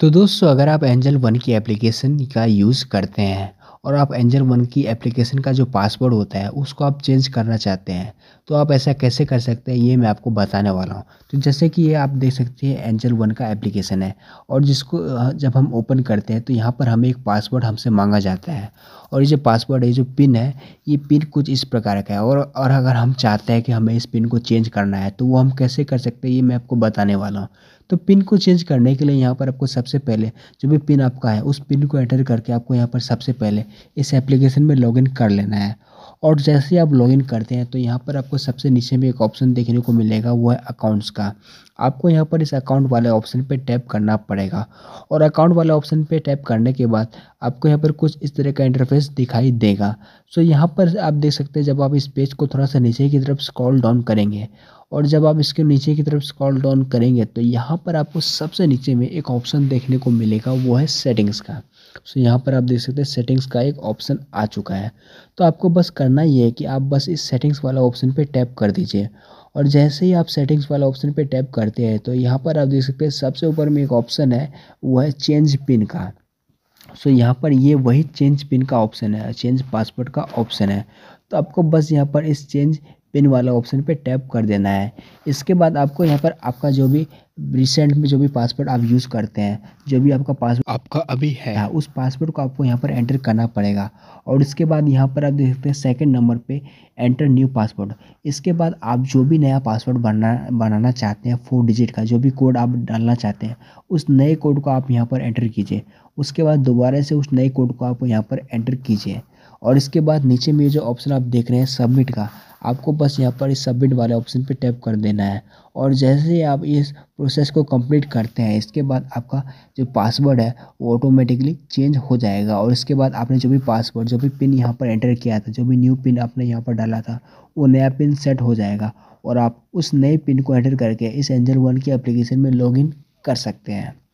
तो दोस्तों अगर आप एंजल वन की एप्लीकेशन का यूज़ करते हैं और आप एंजल वन की एप्लीकेशन का जो पासवर्ड होता है उसको आप चेंज करना चाहते हैं तो आप ऐसा कैसे कर सकते हैं ये मैं आपको बताने वाला हूँ तो जैसे कि ये आप देख सकते हैं एंजल वन का एप्लीकेशन है और जिसको जब हम ओपन करते हैं तो यहाँ पर हमें एक पासवर्ड हमसे मांगा जाता है और ये जो पासवर्ड है जो पिन है ये पिन कुछ इस प्रकार का है और और अगर हम चाहते हैं कि हमें इस पिन को चेंज करना है तो वो हम कैसे कर सकते हैं ये मैं आपको बताने वाला हूँ तो पिन को चेंज करने के लिए यहाँ पर आपको सबसे पहले जो भी पिन आपका है उस पिन को एंटर करके आपको यहाँ पर सबसे पहले इस एप्लीकेशन में लॉग कर लेना है और जैसे आप लॉगिन करते हैं तो यहाँ पर आपको सबसे नीचे में एक ऑप्शन देखने को मिलेगा वो है अकाउंट्स का आपको यहाँ पर इस अकाउंट वाले ऑप्शन पे टैप करना पड़ेगा और अकाउंट वाले ऑप्शन पे टैप करने के बाद आपको यहाँ पर कुछ इस तरह का इंटरफेस दिखाई देगा सो यहाँ पर आप देख सकते हैं जब आप इस पेज को थोड़ा सा नीचे की तरफ स्क्रॉल डाउन करेंगे और जब आप इसके नीचे की तरफ स्क्रॉल डाउन करेंगे तो यहाँ पर आपको सबसे नीचे में एक ऑप्शन देखने को मिलेगा वो है सेटिंग्स का सो यहाँ पर आप देख सकते हैं सेटिंग्स का एक ऑप्शन आ चुका है तो आपको बस करना ये है कि आप बस इस सेटिंग्स वाला ऑप्शन पे टैप कर दीजिए और जैसे ही आप सेटिंग्स वाला ऑप्शन पे टैप करते हैं तो यहाँ पर आप देख सकते हैं सबसे ऊपर में एक ऑप्शन है वो है चेंज पिन का सो यहाँ पर ये वही चेंज पिन का ऑप्शन है चेंज पासवर्ड का ऑप्शन है तो आपको बस यहाँ पर इस चेंज पिन वाला ऑप्शन पे टैप कर देना है इसके बाद आपको यहाँ पर आपका जो भी रिसेंट में जो भी पासवर्ड आप यूज़ करते हैं जो भी आपका पासवर्ड आपका अभी है हाँ उस पासवर्ड को आपको यहाँ पर एंटर करना पड़ेगा और इसके बाद यहाँ पर आप देख सकते हैं सेकेंड नंबर पे एंटर न्यू पासवर्ड इसके बाद आप जो भी नया पासवर्ड बनना बनाना चाहते हैं फोर डिजिट का जो भी कोड आप डालना चाहते हैं उस नए कोड को आप यहाँ पर एंटर कीजिए उसके बाद दोबारा से उस नए कोड को आप यहाँ पर एंटर कीजिए और इसके बाद नीचे में जो ऑप्शन आप देख रहे हैं सबमिट का आपको बस यहाँ पर इस सबमिट वाले ऑप्शन पे टैप कर देना है और जैसे ही आप इस प्रोसेस को कंप्लीट करते हैं इसके बाद आपका जो पासवर्ड है वो ऑटोमेटिकली चेंज हो जाएगा और इसके बाद आपने जो भी पासवर्ड जो भी पिन यहाँ पर एंटर किया था जो भी न्यू पिन आपने यहाँ पर डाला था वो नया पिन सेट हो जाएगा और आप उस नए पिन को एंटर करके इस एंजल वन की एप्लीकेशन में लॉग कर सकते हैं